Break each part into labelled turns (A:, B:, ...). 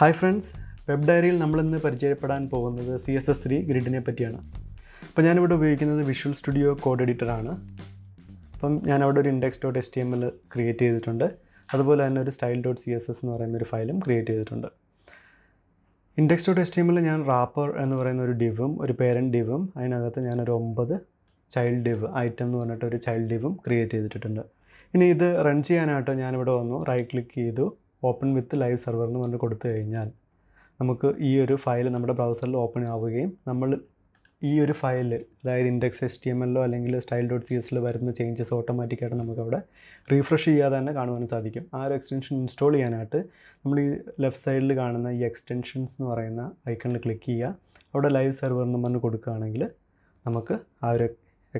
A: hi friends web ഡയറിയിൽ നമ്മളിന്ന് പരിചയപ്പെടാൻ പോകുന്നത് സി എസ് എസ് ത്രീ ഗ്രിഡിനെ പറ്റിയാണ് അപ്പോൾ ഞാനിവിടെ ഉപയോഗിക്കുന്നത് വിഷ്വൽ സ്റ്റുഡിയോ കോഡ് എഡിറ്ററാണ് അപ്പം ഞാൻ അവിടെ ഒരു index dot S T M L create ചെയ്തിട്ടുണ്ട് അതുപോലെ തന്നെ ഒരു style dot C S S എന്ന് പറയുന്ന ഒരു ഫയലും ക്രിയേറ്റ് ചെയ്തിട്ടുണ്ട് index dot S T M L ഞാൻ റാപ്പർ എന്ന് പറയുന്ന ഒരു ഡിവും ഒരു പേരൻറ്റ് ഡിവും അതിനകത്ത് ഞാനൊരു ഒമ്പത് ചൈൽഡ് ഡിവ് ഐറ്റം എന്ന് പറഞ്ഞിട്ട് ഒരു ചൈൽഡ് ഡിവും ക്രിയേറ്റ് ചെയ്തിട്ടുണ്ട് ഇനി ഇത് റൺ ചെയ്യാനായിട്ട് ഞാനിവിടെ വന്നു റൈറ്റ് ക്ലിക്ക് ചെയ്തു ഓപ്പൺ വിത്ത് ലൈവ് സെർവർ എന്ന് പറഞ്ഞ് കൊടുത്തു കഴിഞ്ഞാൽ നമുക്ക് ഈ ഒരു ഫയൽ നമ്മുടെ ബ്രൗസറിൽ ഓപ്പൺ ആവുകയും നമ്മൾ ഈ ഒരു ഫയലിൽ അതായത് ഇൻഡെക്സ് എസ് ടി എം എല്ലോ അല്ലെങ്കിൽ സ്റ്റൈൽ ഡോട്ട് സി എല്ലോ വരുന്ന ചേഞ്ചസ് ഓട്ടോമാറ്റിക്കായിട്ട് നമുക്കവിടെ റീഫ്രഷ് ചെയ്യാതെ തന്നെ കാണുവാൻ സാധിക്കും ആ ഒരു എക്സ്റ്റൻഷൻ ഇൻസ്റ്റാൾ ചെയ്യാനായിട്ട് നമ്മൾ ഈ ലെഫ്റ്റ് സൈഡിൽ കാണുന്ന ഈ എക്സ്റ്റൻഷൻസ് എന്ന് പറയുന്ന ഐക്കണിൽ ക്ലിക്ക് ചെയ്യുക അവിടെ ലൈവ് സെർവർ എന്ന് പറഞ്ഞ് കൊടുക്കുകയാണെങ്കിൽ നമുക്ക് ആ ഒരു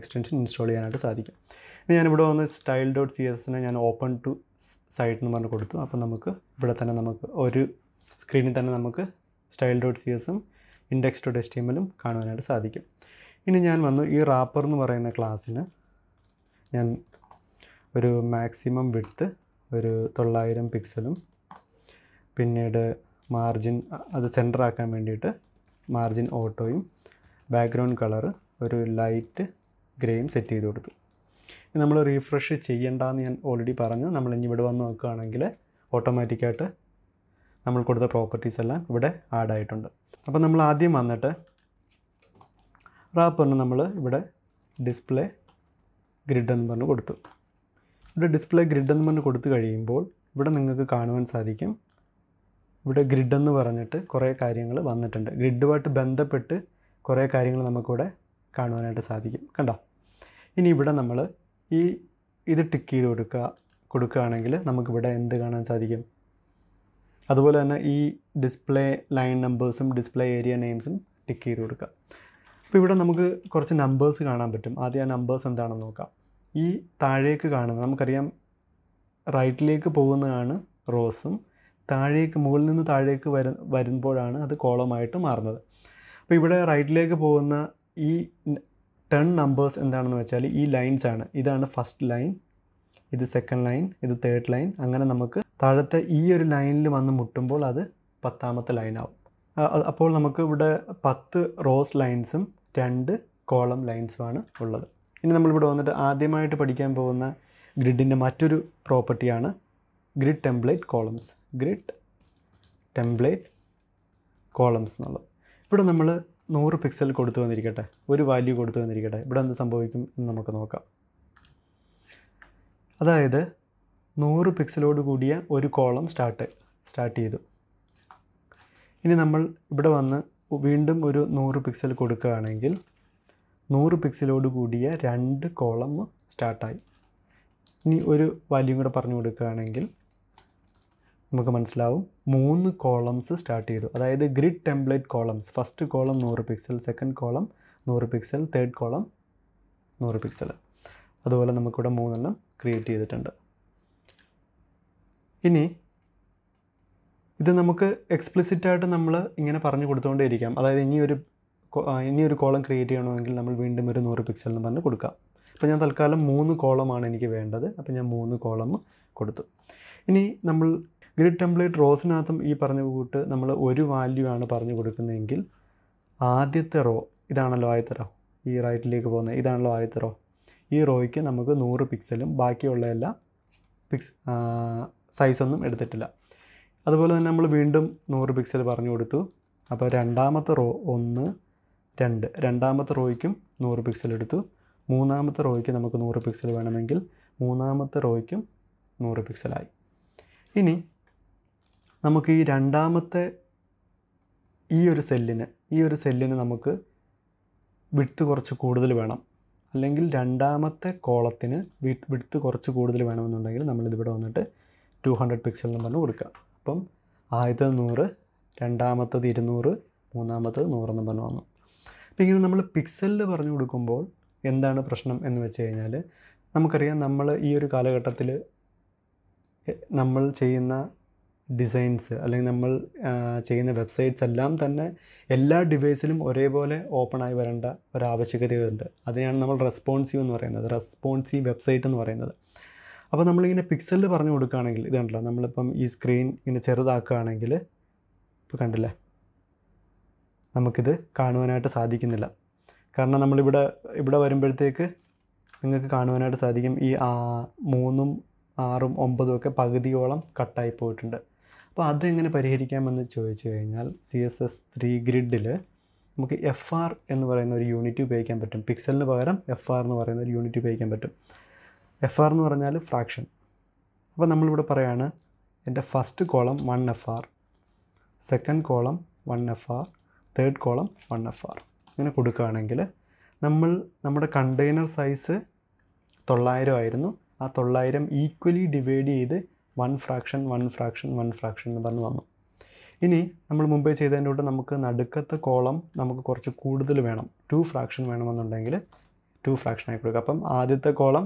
A: എക്സ്റ്റൻഷൻ ഇൻസ്റ്റാൾ ചെയ്യാനായിട്ട് സാധിക്കും ഇനി ഞാനിവിടെ വന്ന് സ്റ്റൈൽ ഡോട്ട് സി എസിനെ ഞാൻ ഓപ്പൺ ടു സൈഡ് എന്ന് പറഞ്ഞ് കൊടുത്തു അപ്പോൾ നമുക്ക് ഇവിടെ തന്നെ നമുക്ക് ഒരു സ്ക്രീനിൽ തന്നെ നമുക്ക് സ്റ്റൈൽ ഡോട്ട് സി എസും index dot S T M എല്ലും കാണുവാനായിട്ട് സാധിക്കും ഇനി ഞാൻ വന്നു ഈ റാപ്പർ എന്ന് പറയുന്ന ക്ലാസ്സിന് ഞാൻ ഒരു മാക്സിമം വിഡ്ത്ത് ഒരു തൊള്ളായിരം പിക്സലും പിന്നീട് മാർജിൻ അത് സെൻറ്റർ ആക്കാൻ വേണ്ടിയിട്ട് മാർജിൻ ഓട്ടോയും ബാക്ക്ഗ്രൗണ്ട് കളർ ഒരു ലൈറ്റ് ഗ്രേയും സെറ്റ് ചെയ്ത് കൊടുത്തു നമ്മൾ റീഫ്രഷ് എന്ന് ഞാൻ ഓൾറെഡി പറഞ്ഞു നമ്മൾ ഇനി ഇവിടെ വന്ന് നോക്കുകയാണെങ്കിൽ ഓട്ടോമാറ്റിക്കായിട്ട് നമ്മൾ കൊടുത്ത പ്രോപ്പർട്ടീസ് എല്ലാം ഇവിടെ ആഡ് ആയിട്ടുണ്ട് അപ്പോൾ നമ്മൾ ആദ്യം വന്നിട്ട് റാപ്പറിന് നമ്മൾ ഇവിടെ ഡിസ്പ്ലേ ഗ്രിഡ് എന്ന് പറഞ്ഞ് കൊടുത്തു ഇവിടെ ഡിസ്പ്ലേ ഗ്രിഡ് എന്ന് പറഞ്ഞ് കൊടുത്തു കഴിയുമ്പോൾ ഇവിടെ നിങ്ങൾക്ക് കാണുവാൻ സാധിക്കും ഇവിടെ ഗ്രിഡ് എന്ന് പറഞ്ഞിട്ട് കുറേ കാര്യങ്ങൾ വന്നിട്ടുണ്ട് ഗ്രിഡുമായിട്ട് ബന്ധപ്പെട്ട് കുറേ കാര്യങ്ങൾ നമുക്കിവിടെ കാണുവാനായിട്ട് സാധിക്കും കണ്ടോ ഇനി ഇവിടെ നമ്മൾ ഈ ഇത് ടിക്ക് ചെയ്ത് കൊടുക്കുക കൊടുക്കുകയാണെങ്കിൽ നമുക്കിവിടെ എന്ത് കാണാൻ സാധിക്കും അതുപോലെ തന്നെ ഈ ഡിസ്പ്ലേ ലൈൻ നമ്പേഴ്സും ഡിസ്പ്ലേ ഏരിയ നെയിംസും ടിക്ക് ചെയ്ത് കൊടുക്കുക അപ്പോൾ ഇവിടെ നമുക്ക് കുറച്ച് നമ്പേഴ്സ് കാണാൻ പറ്റും ആദ്യം ആ നമ്പേഴ്സ് എന്താണെന്ന് നോക്കാം ഈ താഴേക്ക് കാണുന്നത് നമുക്കറിയാം റൈറ്റിലേക്ക് പോകുന്നതാണ് റോസും താഴേക്ക് മുകളിൽ നിന്ന് താഴേക്ക് വര വരുമ്പോഴാണ് അത് കോളമായിട്ട് മാറുന്നത് അപ്പോൾ ഇവിടെ റൈറ്റിലേക്ക് പോകുന്ന ഈ ടെൺ നമ്പേഴ്സ് എന്താണെന്ന് വെച്ചാൽ ഈ ലൈൻസ് ആണ് ഇതാണ് ഫസ്റ്റ് ലൈൻ ഇത് സെക്കൻഡ് ലൈൻ ഇത് തേർഡ് ലൈൻ അങ്ങനെ നമുക്ക് താഴത്തെ ഈ ഒരു ലൈനിൽ വന്ന് മുട്ടുമ്പോൾ അത് പത്താമത്തെ ലൈനാവും അപ്പോൾ നമുക്ക് ഇവിടെ പത്ത് റോസ് ലൈൻസും രണ്ട് കോളം ലൈൻസുമാണ് ഉള്ളത് ഇനി നമ്മളിവിടെ വന്നിട്ട് ആദ്യമായിട്ട് പഠിക്കാൻ പോകുന്ന ഗ്രിഡിൻ്റെ മറ്റൊരു പ്രോപ്പർട്ടിയാണ് grid template columns grid template columns എന്നുള്ളത് ഇവിടെ നമ്മൾ നൂറ് പിക്സൽ കൊടുത്തു വന്നിരിക്കട്ടെ ഒരു വാല്യൂ കൊടുത്തു വന്നിരിക്കട്ടെ ഇവിടെ എന്ത് സംഭവിക്കും എന്ന് നമുക്ക് നോക്കാം അതായത് നൂറ് പിക്സലോട് കൂടിയ ഒരു കോളം സ്റ്റാർട്ട് സ്റ്റാർട്ട് ചെയ്തു ഇനി നമ്മൾ ഇവിടെ വന്ന് വീണ്ടും ഒരു നൂറ് പിക്സൽ കൊടുക്കുകയാണെങ്കിൽ നൂറ് പിക്സലോട് കൂടിയ രണ്ട് കോളം സ്റ്റാർട്ടായി ഇനി ഒരു വാല്യൂ കൂടെ പറഞ്ഞു കൊടുക്കുകയാണെങ്കിൽ നമുക്ക് മനസ്സിലാവും മൂന്ന് കോളംസ് സ്റ്റാർട്ട് ചെയ്തു അതായത് grid template columns first column നൂറ് പിക്സൽ സെക്കൻഡ് കോളം നൂറ് പിക്സൽ തേർഡ് കോളം നൂറ് പിക്സൽ അതുപോലെ നമുക്കിവിടെ മൂന്നെണ്ണം ക്രിയേറ്റ് ചെയ്തിട്ടുണ്ട് ഇനി ഇത് നമുക്ക് എക്സ്പ്ലിസിറ്റായിട്ട് നമ്മൾ ഇങ്ങനെ പറഞ്ഞു കൊടുത്തുകൊണ്ടേ ഇരിക്കാം അതായത് ഇനിയൊരു ഇനിയൊരു കോളം ക്രിയേറ്റ് ചെയ്യണമെങ്കിൽ നമ്മൾ വീണ്ടും ഒരു നൂറ് പിക്സൽ എന്ന് പറഞ്ഞ് കൊടുക്കാം അപ്പോൾ ഞാൻ തൽക്കാലം മൂന്ന് കോളമാണ് എനിക്ക് വേണ്ടത് അപ്പോൾ ഞാൻ മൂന്ന് കോളം കൊടുത്തു ഇനി നമ്മൾ ഗ്രിഡ് ടെംപ്ലേറ്റ് റോസിനകത്തും ഈ പറഞ്ഞ കൂട്ട് നമ്മൾ ഒരു വാല്യൂ ആണ് പറഞ്ഞു കൊടുക്കുന്നതെങ്കിൽ ആദ്യത്തെ റോ ഇതാണല്ലോ ആദ്യത്തെ റോ ഈ റൈറ്റിലേക്ക് പോകുന്നത് ഇതാണല്ലോ ആദ്യത്തെ റോ ഈ റോയ്ക്ക് നമുക്ക് നൂറ് പിക്സലും ബാക്കിയുള്ള എല്ലാ പിക്സ് സൈസൊന്നും എടുത്തിട്ടില്ല അതുപോലെ തന്നെ നമ്മൾ വീണ്ടും നൂറ് പിക്സൽ പറഞ്ഞു കൊടുത്തു അപ്പോൾ രണ്ടാമത്തെ റോ ഒന്ന് രണ്ട് രണ്ടാമത്തെ റോയ്ക്കും നൂറ് പിക്സൽ എടുത്തു മൂന്നാമത്തെ റോയ്ക്ക് നമുക്ക് നൂറ് പിക്സൽ വേണമെങ്കിൽ മൂന്നാമത്തെ റോയ്ക്കും നൂറ് പിക്സലായി ഇനി നമുക്ക് ഈ രണ്ടാമത്തെ ഈ ഒരു സെല്ലിന് ഈ ഒരു സെല്ലിന് നമുക്ക് വിട്ത്ത് കുറച്ച് കൂടുതൽ വേണം അല്ലെങ്കിൽ രണ്ടാമത്തെ കോളത്തിന് വിട്ത്ത് കുറച്ച് കൂടുതൽ വേണമെന്നുണ്ടെങ്കിൽ നമ്മളിതിവിടെ വന്നിട്ട് ടു ഹൺഡ്രഡ് പിക്സൽ എന്ന് പറഞ്ഞ് കൊടുക്കുക അപ്പം ആദ്യത്തെ നൂറ് രണ്ടാമത്തത് ഇരുന്നൂറ് മൂന്നാമത്തത് നൂറെന്ന് പറഞ്ഞ് വന്നു അപ്പോൾ ഇങ്ങനെ നമ്മൾ പിക്സലിൽ പറഞ്ഞു കൊടുക്കുമ്പോൾ എന്താണ് പ്രശ്നം എന്ന് വെച്ച് കഴിഞ്ഞാൽ നമുക്കറിയാം നമ്മൾ ഈ ഒരു കാലഘട്ടത്തിൽ നമ്മൾ ചെയ്യുന്ന ഡിസൈൻസ് അല്ലെങ്കിൽ നമ്മൾ ചെയ്യുന്ന വെബ്സൈറ്റ്സ് എല്ലാം തന്നെ എല്ലാ ഡിവൈസിലും ഒരേപോലെ ഓപ്പണായി വരേണ്ട ഒരാവശ്യകതയുണ്ട് അതിനെയാണ് നമ്മൾ റെസ്പോൺസീവ് എന്ന് പറയുന്നത് റെസ്പോൺസീവ് വെബ്സൈറ്റ് എന്ന് പറയുന്നത് അപ്പോൾ നമ്മളിങ്ങനെ പിക്സലിൽ പറഞ്ഞു കൊടുക്കുകയാണെങ്കിൽ ഇതുണ്ടല്ലോ നമ്മളിപ്പം ഈ സ്ക്രീൻ ഇങ്ങനെ ചെറുതാക്കുകയാണെങ്കിൽ ഇപ്പോൾ കണ്ടില്ലേ നമുക്കിത് കാണുവാനായിട്ട് സാധിക്കുന്നില്ല കാരണം നമ്മളിവിടെ ഇവിടെ വരുമ്പോഴത്തേക്ക് നിങ്ങൾക്ക് കാണുവാനായിട്ട് സാധിക്കും ഈ മൂന്നും ആറും ഒമ്പതും ഒക്കെ പകുതിയോളം കട്ടായി പോയിട്ടുണ്ട് അപ്പോൾ അതെങ്ങനെ പരിഹരിക്കാമെന്ന് ചോദിച്ചു കഴിഞ്ഞാൽ സി എസ് എസ് ത്രീ ഗ്രിഡിൽ നമുക്ക് എഫ് ആർ എന്ന് പറയുന്ന ഒരു യൂണിറ്റ് ഉപയോഗിക്കാൻ പറ്റും പിക്സലിന് പകരം എഫ് ആർ എന്ന് പറയുന്ന ഒരു യൂണിറ്റ് ഉപയോഗിക്കാൻ പറ്റും എഫ് ആർ എന്ന് പറഞ്ഞാൽ ഫ്രാക്ഷൻ അപ്പോൾ നമ്മളിവിടെ പറയുകയാണ് എൻ്റെ first column one F R second column one F R third column one F R ഇങ്ങനെ കൊടുക്കുകയാണെങ്കിൽ നമ്മൾ നമ്മുടെ കണ്ടെയ്നർ സൈസ് തൊള്ളായിരം ആയിരുന്നു ആ തൊള്ളായിരം ഈക്വലി ഡിവൈഡ് ചെയ്ത് one fraction one fraction one fraction എന്ന് പറഞ്ഞ് വന്നു ഇനി നമ്മൾ മുമ്പേ ചെയ്തതിൻ്റെ കൂടെ നമുക്ക് നടുക്കത്തെ കോളം നമുക്ക് കുറച്ച് കൂടുതൽ വേണം ടു ഫ്രാക്ഷൻ വേണമെന്നുണ്ടെങ്കിൽ ടു ഫ്രാക്ഷൻ ആയി കൊടുക്കുക അപ്പം ആദ്യത്തെ കോളം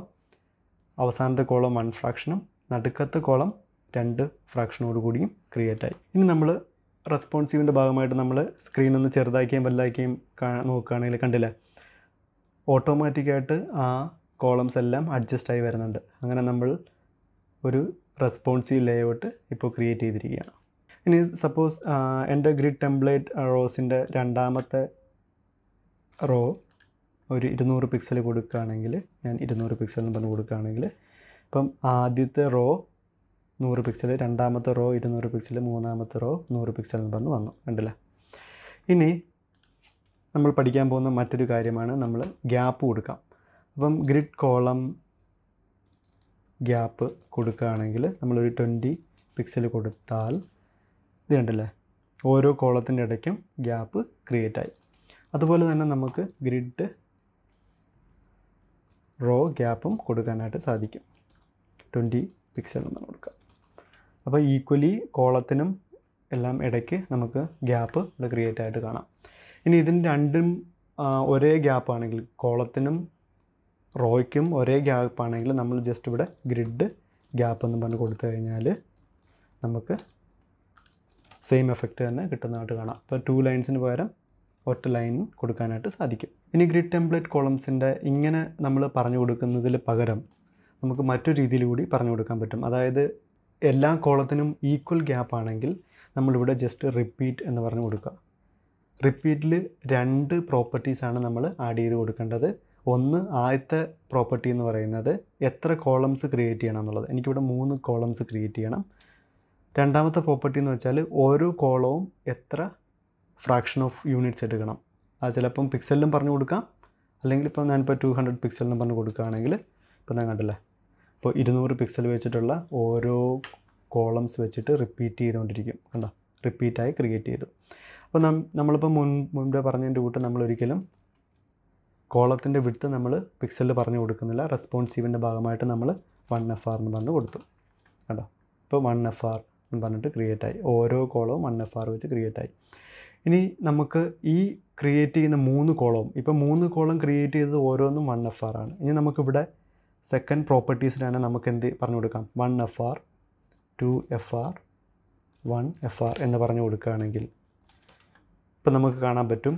A: അവസാനത്തെ കോളം വൺ ഫ്രാക്ഷനും നടുക്കത്തെ കോളം രണ്ട് ഫ്രാക്ഷനോട് കൂടിയും ക്രിയേറ്റ് ആയി ഇനി നമ്മൾ റെസ്പോൺസീവിൻ്റെ ഭാഗമായിട്ട് നമ്മൾ സ്ക്രീൻ ഒന്ന് ചെറുതാക്കിയും വലുതാക്കിയും നോക്കുകയാണെങ്കിൽ കണ്ടില്ലേ ഓട്ടോമാറ്റിക്കായിട്ട് ആ കോളംസ് എല്ലാം അഡ്ജസ്റ്റ് ആയി വരുന്നുണ്ട് അങ്ങനെ നമ്മൾ ഒരു റെസ്പോൺസീവ് ലേഔട്ട് ഇപ്പോൾ ക്രിയേറ്റ് ചെയ്തിരിക്കുകയാണ് ഇനി സപ്പോസ് എൻ്റെ ഗ്രിഡ് ടെംപ്ലേറ്റ് റോസിൻ്റെ രണ്ടാമത്തെ റോ ഒരു ഇരുന്നൂറ് പിക്സൽ കൊടുക്കുകയാണെങ്കിൽ ഞാൻ ഇരുന്നൂറ് പിക്സൽ എന്ന് പറഞ്ഞ് കൊടുക്കുകയാണെങ്കിൽ ഇപ്പം ആദ്യത്തെ റോ നൂറ് പിക്സൽ രണ്ടാമത്തെ റോ ഇരുന്നൂറ് പിക്സൽ മൂന്നാമത്തെ റോ നൂറ് പിക്സൽ എന്ന് പറഞ്ഞ് വന്നു കണ്ടില്ല ഇനി നമ്മൾ പഠിക്കാൻ പോകുന്ന മറ്റൊരു കാര്യമാണ് നമ്മൾ ഗ്യാപ്പ് കൊടുക്കാം അപ്പം ഗ്രിഡ് കോളം ഗ്യാപ്പ് കൊടുക്കുകയാണെങ്കിൽ നമ്മളൊരു ട്വൻറ്റി പിക്സൽ കൊടുത്താൽ ഇത് ഓരോ കോളത്തിൻ്റെ ഇടയ്ക്കും ഗ്യാപ്പ് ക്രിയേറ്റ് ആയി അതുപോലെ തന്നെ നമുക്ക് ഗ്രിഡ് റോ ഗ്യാപ്പും കൊടുക്കാനായിട്ട് സാധിക്കും ട്വൻറ്റി പിക്സൽ എന്ന് കൊടുക്കുക അപ്പോൾ ഈക്വലി കോളത്തിനും എല്ലാം ഇടയ്ക്ക് നമുക്ക് ഗ്യാപ്പ് ഇവിടെ ക്രിയേറ്റ് ആയിട്ട് കാണാം ഇനി ഇതിന് രണ്ടും ഒരേ ഗ്യാപ്പാണെങ്കിൽ കോളത്തിനും റോയ്ക്കും ഒരേ ഗ്യാപ്പാണെങ്കിൽ നമ്മൾ ജസ്റ്റ് ഇവിടെ ഗ്രിഡ് ഗ്യാപ്പ് എന്ന് പറഞ്ഞ് കൊടുത്തു കഴിഞ്ഞാൽ നമുക്ക് സെയിം എഫക്റ്റ് തന്നെ കിട്ടുന്നതായിട്ട് കാണാം അപ്പോൾ ടു ലൈൻസിന് പകരം ഒറ്റ ലൈൻ കൊടുക്കാനായിട്ട് സാധിക്കും ഇനി ഗ്രിഡ് ടെംപ്ലേറ്റ് കോളംസിൻ്റെ ഇങ്ങനെ നമ്മൾ പറഞ്ഞു കൊടുക്കുന്നതിൽ പകരം നമുക്ക് മറ്റൊരു രീതിയിൽ കൂടി പറഞ്ഞു കൊടുക്കാൻ പറ്റും അതായത് എല്ലാ കോളത്തിനും ഈക്വൽ ഗ്യാപ്പ് ആണെങ്കിൽ നമ്മളിവിടെ ജസ്റ്റ് റിപ്പീറ്റ് എന്ന് പറഞ്ഞു കൊടുക്കുക റിപ്പീറ്റിൽ രണ്ട് പ്രോപ്പർട്ടീസാണ് നമ്മൾ ആഡ് ചെയ്ത് കൊടുക്കേണ്ടത് ഒന്ന് ആദ്യത്തെ പ്രോപ്പർട്ടി എന്ന് പറയുന്നത് എത്ര കോളംസ് ക്രിയേറ്റ് ചെയ്യണം എന്നുള്ളത് എനിക്കിവിടെ മൂന്ന് കോളംസ് ക്രിയേറ്റ് ചെയ്യണം രണ്ടാമത്തെ പ്രോപ്പർട്ടി എന്ന് വെച്ചാൽ ഓരോ കോളവും എത്ര ഫ്രാക്ഷൻ ഓഫ് യൂണിറ്റ്സ് എടുക്കണം അത് ചിലപ്പം പിക്സലിലും പറഞ്ഞു കൊടുക്കാം അല്ലെങ്കിൽ ഇപ്പം ഞാനിപ്പോൾ ടു ഹൺഡ്രഡ് പിക്സലിനും പറഞ്ഞു കൊടുക്കുകയാണെങ്കിൽ ഇപ്പം ഞാൻ കണ്ടില്ലേ ഇപ്പോൾ ഇരുന്നൂറ് പിക്സൽ വെച്ചിട്ടുള്ള ഓരോ കോളംസ് വെച്ചിട്ട് റിപ്പീറ്റ് ചെയ്തുകൊണ്ടിരിക്കും കണ്ടോ റിപ്പീറ്റായി ക്രിയേറ്റ് ചെയ്തു അപ്പോൾ നം നമ്മളിപ്പോൾ മുൻ മുൻപേ പറഞ്ഞതിൻ്റെ കൂട്ട് നമ്മളൊരിക്കലും കോളത്തിൻ്റെ വിട്ട് നമ്മൾ പിക്സലിൽ പറഞ്ഞു കൊടുക്കുന്നില്ല റെസ്പോൺസീവിൻ്റെ ഭാഗമായിട്ട് നമ്മൾ വൺ എഫ് ആർ എന്ന് പറഞ്ഞ് കൊടുത്തു കേട്ടോ ഇപ്പോൾ വൺ എഫ് ആർ എന്ന് പറഞ്ഞിട്ട് ക്രിയേറ്റ് ആയി ഓരോ കോളവും വൺ എഫ് ആർ വെച്ച് ക്രിയേറ്റ് ആയി ഇനി നമുക്ക് ഈ ക്രിയേറ്റ് ചെയ്യുന്ന മൂന്ന് കോളവും ഇപ്പോൾ മൂന്ന് കോളം ക്രിയേറ്റ് ചെയ്തത് ഓരോന്നും വൺ എഫ് ആർ ആണ് ഇനി നമുക്കിവിടെ സെക്കൻഡ് പ്രോപ്പർട്ടീസിനാണ് നമുക്ക് എന്ത് പറഞ്ഞു കൊടുക്കാം one F R two F R one F R എന്ന് പറഞ്ഞു കൊടുക്കുകയാണെങ്കിൽ ഇപ്പം നമുക്ക് കാണാൻ പറ്റും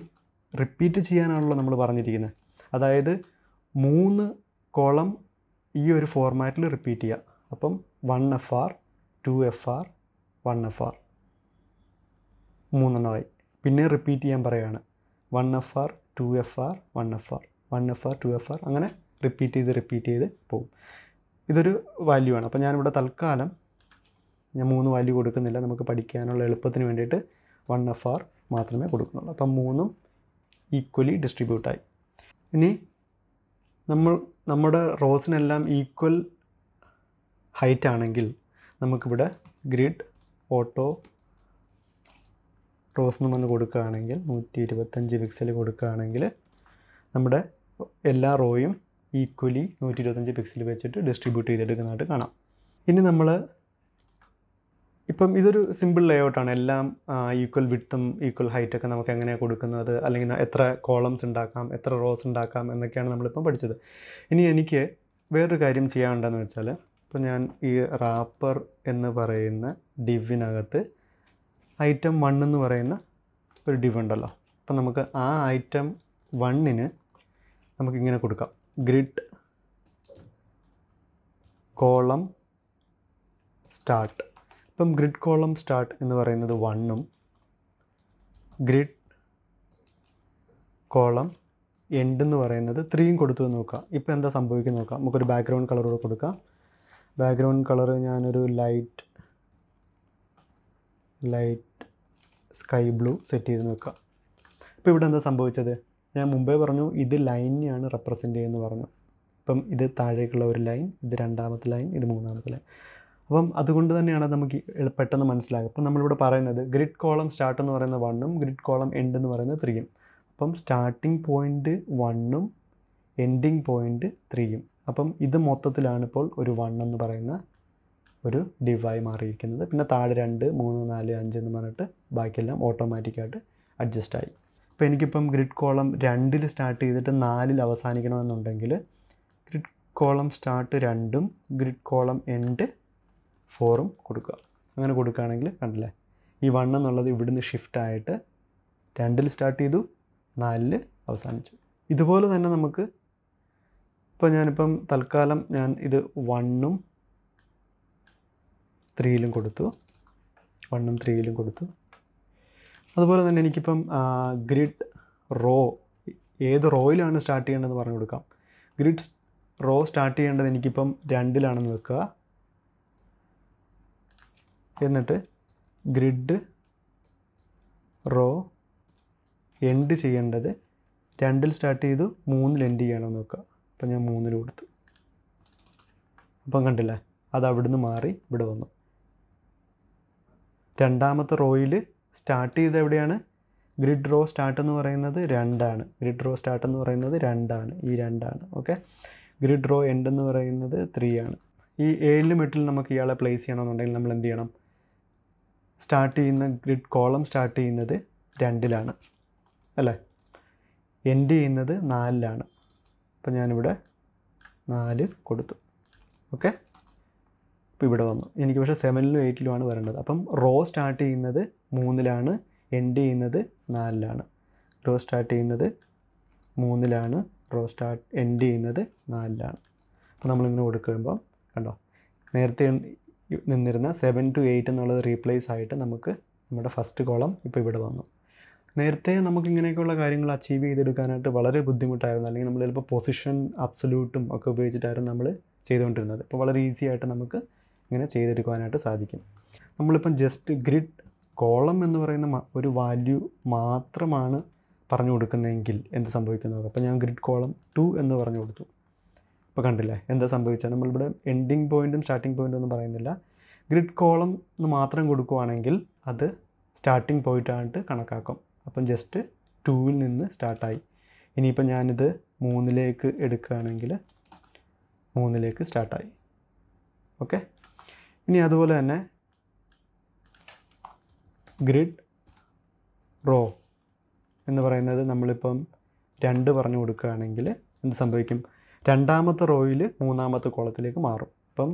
A: റിപ്പീറ്റ് ചെയ്യാനാണല്ലോ നമ്മൾ പറഞ്ഞിരിക്കുന്നത് അതായത് മൂന്ന് കോളം ഈ ഒരു ഫോർമാറ്റിൽ റിപ്പീറ്റ് ചെയ്യുക അപ്പം one F R two F R one F R മൂന്നെണ്ണമായി പിന്നെ റിപ്പീറ്റ് ചെയ്യാൻ പറയുകയാണ് one F R two F R one F R one F R two F R അങ്ങനെ റിപ്പീറ്റ് ചെയ്ത് റിപ്പീറ്റ് ചെയ്ത് പോകും ഇതൊരു വാല്യൂ ആണ് അപ്പോൾ ഞാനിവിടെ തൽക്കാലം ഞാൻ മൂന്ന് വാല്യൂ കൊടുക്കുന്നില്ല നമുക്ക് പഠിക്കാനുള്ള എളുപ്പത്തിന് വേണ്ടിയിട്ട് വൺ എഫ് ആർ മാത്രമേ കൊടുക്കുന്നുള്ളൂ അപ്പം മൂന്നും ഈക്വലി ഡിസ്ട്രിബ്യൂട്ടായി ഇനി നമ്മൾ നമ്മുടെ റോസിനെല്ലാം ഈക്വൽ ഹൈറ്റ് ആണെങ്കിൽ നമുക്കിവിടെ ഗ്രിഡ് ഓട്ടോ റോസ് എന്ന് വന്ന് കൊടുക്കുകയാണെങ്കിൽ നൂറ്റി ഇരുപത്തഞ്ച് പിക്സൽ കൊടുക്കുകയാണെങ്കിൽ നമ്മുടെ എല്ലാ റോയും ഈക്വലി നൂറ്റി ഇരുപത്തഞ്ച് പിക്സൽ വെച്ചിട്ട് ഡിസ്ട്രിബ്യൂട്ട് ചെയ്തെടുക്കുന്നതായിട്ട് കാണാം ഇനി നമ്മൾ ഇപ്പം ഇതൊരു സിമ്പിൾ ലേ ഔട്ടാണ് എല്ലാം ഈക്വൽ വിട്ടും ഈക്വൽ ഹൈറ്റ് ഒക്കെ നമുക്ക് എങ്ങനെയാണ് കൊടുക്കുന്നത് അല്ലെങ്കിൽ എത്ര കോളംസ് ഉണ്ടാക്കാം എത്ര റോസ് ഉണ്ടാക്കാം എന്നൊക്കെയാണ് നമ്മളിപ്പം പഠിച്ചത് ഇനി എനിക്ക് വേറൊരു കാര്യം ചെയ്യാനുണ്ടെന്ന് വെച്ചാൽ ഇപ്പം ഞാൻ ഈ റാപ്പർ എന്ന് പറയുന്ന ഡിവിനകത്ത് ഐറ്റം വൺ എന്ന് പറയുന്ന ഒരു ഡിവ് ഉണ്ടല്ലോ അപ്പം നമുക്ക് ആ ഐറ്റം വണ്ണിന് നമുക്കിങ്ങനെ കൊടുക്കാം ഗ്രിഡ് കോളം സ്റ്റാർട്ട് ഇപ്പം ഗ്രിഡ് കോളം സ്റ്റാർട്ട് എന്ന് പറയുന്നത് വണ്ണും ഗ്രിഡ് കോളം എൻഡ് എന്ന് പറയുന്നത് ത്രീയും കൊടുത്തു നോക്കാം ഇപ്പോൾ എന്താ സംഭവിക്കുന്നത് നോക്കാം നമുക്കൊരു ബാക്ക്ഗ്രൗണ്ട് കൂടെ കൊടുക്കാം ബാക്ക്ഗ്രൗണ്ട് കളർ ഞാനൊരു light light sky blue set ചെയ്ത് നോക്കാം ഇപ്പോൾ ഇവിടെ എന്താ സംഭവിച്ചത് ഞാൻ മുമ്പേ പറഞ്ഞു ഇത് ലൈനെയാണ് റെപ്രസെൻ്റ് ചെയ്യുന്നത് പറഞ്ഞു ഇപ്പം ഇത് താഴേക്കുള്ള ഒരു ലൈൻ ഇത് രണ്ടാമത്തെ ലൈൻ ഇത് മൂന്നാമത്തെ ലൈൻ അപ്പം അതുകൊണ്ട് തന്നെയാണ് നമുക്ക് പെട്ടെന്ന് മനസ്സിലാകുക അപ്പം നമ്മളിവിടെ പറയുന്നത് ഗ്രിഡ് കോളം സ്റ്റാർട്ട് എന്ന് പറയുന്ന വണ്ണും ഗ്രിഡ് കോളം എൻഡ് എന്ന് പറയുന്നത് ത്രീയും അപ്പം സ്റ്റാർട്ടിംഗ് പോയിൻ്റ് വണ്ണും എൻഡിങ് പോയിൻ്റ് ത്രീയും അപ്പം ഇത് മൊത്തത്തിലാണ് ഇപ്പോൾ ഒരു വൺ എന്ന് പറയുന്ന ഒരു ഡിവായി മാറിയിരിക്കുന്നത് പിന്നെ താഴെ രണ്ട് മൂന്ന് നാല് അഞ്ച് എന്ന് പറഞ്ഞിട്ട് ബാക്കിയെല്ലാം ഓട്ടോമാറ്റിക്കായിട്ട് അഡ്ജസ്റ്റായി അപ്പോൾ എനിക്കിപ്പം ഗ്രിഡ് കോളം രണ്ടിൽ സ്റ്റാർട്ട് ചെയ്തിട്ട് നാലിൽ അവസാനിക്കണമെന്നുണ്ടെങ്കിൽ ഗ്രിഡ് കോളം സ്റ്റാർട്ട് രണ്ടും ഗ്രിഡ് കോളം എൻഡ് ഫോറും കൊടുക്കുക അങ്ങനെ കൊടുക്കുകയാണെങ്കിൽ കണ്ടില്ലേ ഈ വൺ എന്നുള്ളത് ഇവിടുന്ന് ഷിഫ്റ്റായിട്ട് രണ്ടിൽ സ്റ്റാർട്ട് ചെയ്തു നാലിൽ അവസാനിച്ചു ഇതുപോലെ തന്നെ നമുക്ക് ഇപ്പോൾ ഞാനിപ്പം തൽക്കാലം ഞാൻ ഇത് വണ്ണും ത്രീയിലും കൊടുത്തു വണ്ണും ത്രീയിലും കൊടുത്തു അതുപോലെ തന്നെ എനിക്കിപ്പം ഗ്രിഡ് റോ ഏത് റോയിലാണ് സ്റ്റാർട്ട് ചെയ്യേണ്ടതെന്ന് പറഞ്ഞു കൊടുക്കാം ഗ്രിഡ് റോ സ്റ്റാർട്ട് ചെയ്യേണ്ടത് എനിക്കിപ്പം രണ്ടിലാണെന്ന് വെക്കുക എന്നിട്ട് ഗ്രിഡ് റോ എൻഡ് ചെയ്യേണ്ടത് രണ്ടിൽ സ്റ്റാർട്ട് ചെയ്തു മൂന്നിൽ എൻഡ് ചെയ്യണമെന്ന് നോക്കുക അപ്പോൾ ഞാൻ മൂന്നിൽ കൊടുത്തു അപ്പം കണ്ടില്ലേ അത് അവിടുന്ന് മാറി ഇവിടെ വന്നു രണ്ടാമത്തെ റോയിൽ സ്റ്റാർട്ട് ചെയ്ത് എവിടെയാണ് ഗ്രിഡ് റോ സ്റ്റാർട്ട് എന്ന് പറയുന്നത് രണ്ടാണ് ഗ്രിഡ് റോ സ്റ്റാർട്ട് എന്ന് പറയുന്നത് രണ്ടാണ് ഈ രണ്ടാണ് ഓക്കെ ഗ്രിഡ് റോ എൻഡ് എന്ന് പറയുന്നത് ത്രീ ആണ് ഈ ഏഴിലും എട്ടിലും നമുക്ക് ഇയാളെ പ്ലേസ് ചെയ്യണമെന്നുണ്ടെങ്കിൽ നമ്മൾ എന്ത് ചെയ്യണം സ്റ്റാർട്ട് ചെയ്യുന്ന ഗ്രിഡ് കോളം സ്റ്റാർട്ട് ചെയ്യുന്നത് രണ്ടിലാണ് അല്ലേ എൻഡ് ചെയ്യുന്നത് നാലിലാണ് അപ്പം ഞാനിവിടെ നാല് കൊടുത്തു ഓക്കെ ഇപ്പോൾ ഇവിടെ വന്നു എനിക്ക് പക്ഷേ സെവനിലും എയ്റ്റിലുമാണ് ആണ് വരേണ്ടത് അപ്പം റോ സ്റ്റാർട്ട് ചെയ്യുന്നത് മൂന്നിലാണ് എൻഡ് ചെയ്യുന്നത് നാലിലാണ് റോ സ്റ്റാർട്ട് ചെയ്യുന്നത് മൂന്നിലാണ് റോ സ്റ്റാർട്ട് എൻഡ് ചെയ്യുന്നത് നാലിലാണ് അപ്പോൾ നമ്മളിങ്ങനെ കൊടുക്കുമ്പം കണ്ടോ നേരത്തെ നിന്നിരുന്ന സെവൻ ടു എയ്റ്റ് എന്നുള്ളത് റീപ്ലേസ് ആയിട്ട് നമുക്ക് നമ്മുടെ ഫസ്റ്റ് കോളം ഇപ്പോൾ ഇവിടെ വന്നു നേരത്തെ നമുക്ക് ഇങ്ങനെയൊക്കെയുള്ള കാര്യങ്ങൾ അച്ചീവ് ചെയ്തെടുക്കാനായിട്ട് വളരെ ബുദ്ധിമുട്ടായിരുന്നു അല്ലെങ്കിൽ നമ്മൾ ചിലപ്പോൾ പൊസിഷൻ അബ്സല്യൂട്ടും ഒക്കെ ഉപയോഗിച്ചിട്ടായിരുന്നു നമ്മൾ ചെയ്തുകൊണ്ടിരുന്നത് ഇപ്പോൾ വളരെ ഈസി ആയിട്ട് നമുക്ക് ഇങ്ങനെ ചെയ്തെടുക്കുവാനായിട്ട് സാധിക്കും നമ്മളിപ്പം ജസ്റ്റ് ഗ്രിഡ് കോളം എന്ന് പറയുന്ന ഒരു വാല്യൂ മാത്രമാണ് പറഞ്ഞു കൊടുക്കുന്നതെങ്കിൽ എന്ത് സംഭവിക്കുന്നത് അപ്പോൾ ഞാൻ ഗ്രിഡ് കോളം ടു എന്ന് പറഞ്ഞു കൊടുത്തു ഇപ്പോൾ കണ്ടില്ലേ എന്താ സംഭവിച്ചാൽ നമ്മളിവിടെ എൻഡിങ് പോയിൻറ്റും സ്റ്റാർട്ടിംഗ് പോയിൻറ്റും ഒന്നും പറയുന്നില്ല ഗ്രിഡ് കോളം എന്ന് മാത്രം കൊടുക്കുവാണെങ്കിൽ അത് സ്റ്റാർട്ടിംഗ് പോയിൻ്റായിട്ട് കണക്കാക്കും അപ്പം ജസ്റ്റ് ടൂവിൽ നിന്ന് സ്റ്റാർട്ടായി ഇനിയിപ്പോൾ ഞാനിത് മൂന്നിലേക്ക് എടുക്കുകയാണെങ്കിൽ മൂന്നിലേക്ക് സ്റ്റാർട്ടായി ഓക്കെ ഇനി അതുപോലെ തന്നെ ഗ്രിഡ് റോ എന്ന് പറയുന്നത് നമ്മളിപ്പം രണ്ട് പറഞ്ഞു കൊടുക്കുകയാണെങ്കിൽ എന്ത് സംഭവിക്കും രണ്ടാമത്തെ റോയിൽ മൂന്നാമത്തെ കോളത്തിലേക്ക് മാറും അപ്പം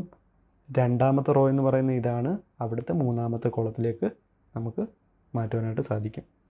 A: രണ്ടാമത്തെ റോ എന്ന് പറയുന്ന ഇതാണ് അവിടുത്തെ മൂന്നാമത്തെ കോളത്തിലേക്ക് നമുക്ക് മാറ്റുവാനായിട്ട് സാധിക്കും